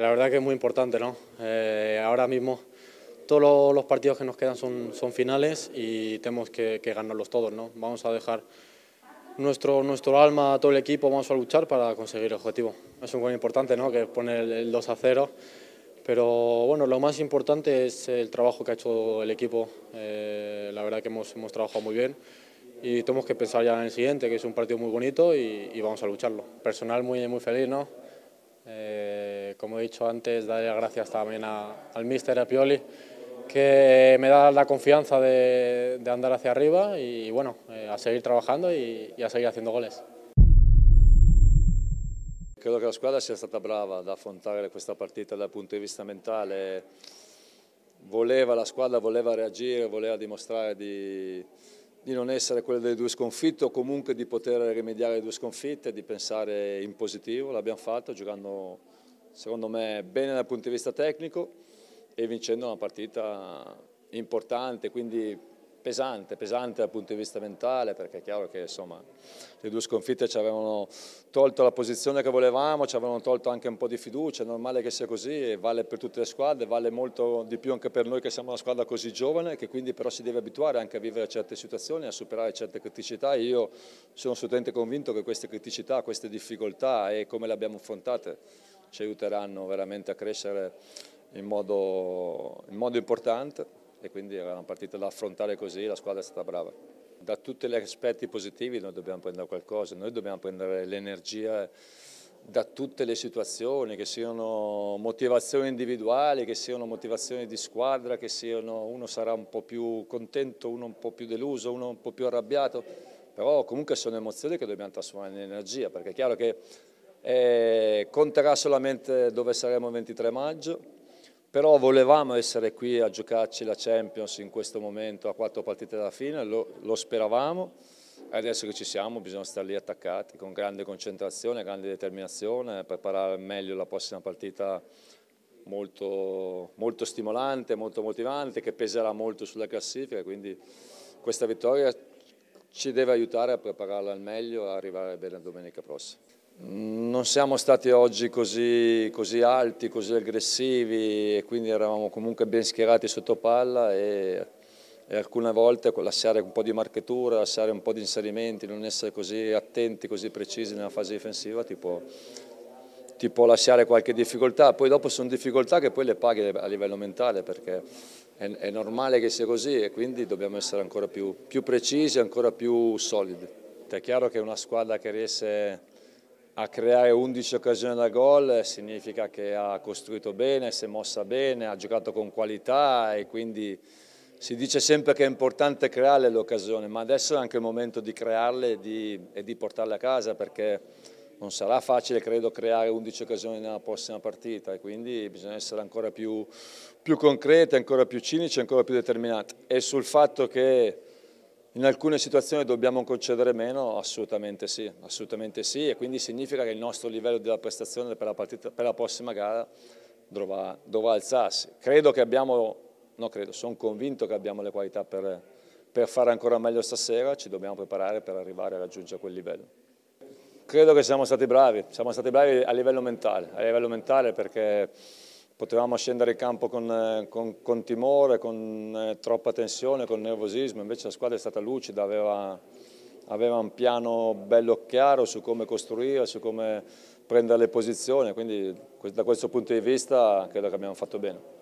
La verdad que es muy importante, ¿no? Eh, ahora mismo todos los, partidos que nos quedan son, son finales y tenemos que, ganarlos todos, ¿no? Vamos a dejar nuestro, nuestro alma todo el equipo, vamos a luchar para conseguir el objetivo. Es un gol importante, ¿no? Que pone el, 2 a 0. Pero bueno, lo más importante es el trabajo que ha hecho el equipo. Eh, la verdad que hemos, hemos, trabajado muy bien y tenemos que pensar ya en el siguiente, que es un partido muy bonito y, vamos a lucharlo. Personal muy, muy feliz, ¿no? Eh, como he dicho antes, daré las gracias también a, al míster a Pioli, que me da la confianza de, de andar hacia arriba y, y bueno, eh, a seguir trabajando y, y a seguir haciendo goles. Credo che la squadra sia stata brava ad affrontare questa partita dal punto di vista mentale. Voleva, la squadra voleva reagire, voleva dimostrare di, di non essere quella delle due sconfitte o comunque di poter rimediare le due sconfitte, di pensare in positivo. L'abbiamo fatto giocando secondo me bene dal punto di vista tecnico e vincendo una partita importante, quindi pesante, pesante dal punto di vista mentale perché è chiaro che insomma, le due sconfitte ci avevano tolto la posizione che volevamo, ci avevano tolto anche un po' di fiducia, è normale che sia così, e vale per tutte le squadre, vale molto di più anche per noi che siamo una squadra così giovane che quindi però si deve abituare anche a vivere certe situazioni, a superare certe criticità io sono assolutamente convinto che queste criticità, queste difficoltà e come le abbiamo affrontate ci aiuteranno veramente a crescere in modo, in modo importante e quindi era una partita da affrontare così, la squadra è stata brava. Da tutti gli aspetti positivi noi dobbiamo prendere qualcosa, noi dobbiamo prendere l'energia da tutte le situazioni, che siano motivazioni individuali, che siano motivazioni di squadra, che siano uno sarà un po' più contento, uno un po' più deluso, uno un po' più arrabbiato, però comunque sono emozioni che dobbiamo trasformare in energia, perché è chiaro che e eh, conterà solamente dove saremo il 23 maggio, però volevamo essere qui a giocarci la Champions in questo momento a quattro partite dalla fine, lo, lo speravamo adesso che ci siamo bisogna stare lì attaccati con grande concentrazione, grande determinazione, preparare meglio la prossima partita molto, molto stimolante, molto motivante, che peserà molto sulla classifica, quindi questa vittoria ci deve aiutare a prepararla al meglio e arrivare bene domenica prossima non siamo stati oggi così, così, alti, così aggressivi e quindi eravamo comunque ben schierati sotto palla e, e alcune volte lasciare un po' di marchettura, lasciare un po' di inserimenti, non essere così attenti, così precisi nella fase difensiva ti può, ti può lasciare qualche difficoltà. Poi dopo sono difficoltà che poi le paghi a livello mentale perché è, è normale che sia così e quindi dobbiamo essere ancora più, più precisi, ancora più solidi. È chiaro che una squadra che riesce a creare 11 occasioni da gol significa che ha costruito bene, si è mossa bene, ha giocato con qualità e quindi si dice sempre che è importante creare le occasioni, ma adesso è anche il momento di crearle e di, e di portarle a casa perché non sarà facile, credo, creare 11 occasioni nella prossima partita e quindi bisogna essere ancora più, più concreti, ancora più cinici, ancora più determinati. E sul fatto che in alcune situazioni dobbiamo concedere meno? Assolutamente sì, assolutamente sì e quindi significa che il nostro livello della prestazione per la, partita, per la prossima gara dovrà, dovrà, alzarsi. Credo che abbiamo, no credo, sono convinto che abbiamo le qualità per, per fare ancora meglio stasera, ci dobbiamo preparare per arrivare a raggiungere quel livello. Credo che siamo stati bravi, siamo stati bravi a livello mentale, a livello mentale perché potevamo scendere in campo con, eh, con, con timore, con eh, troppa tensione, con nervosismo, invece la squadra è stata lucida, aveva, aveva un piano bello chiaro su come costruire, su come prendere le posizioni, quindi da questo punto di vista credo che abbiamo fatto bene.